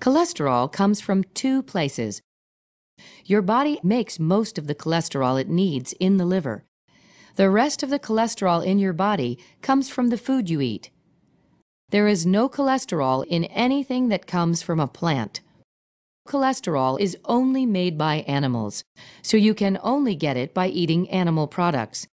Cholesterol comes from two places. Your body makes most of the cholesterol it needs in the liver. The rest of the cholesterol in your body comes from the food you eat. There is no cholesterol in anything that comes from a plant. Cholesterol is only made by animals, so you can only get it by eating animal products.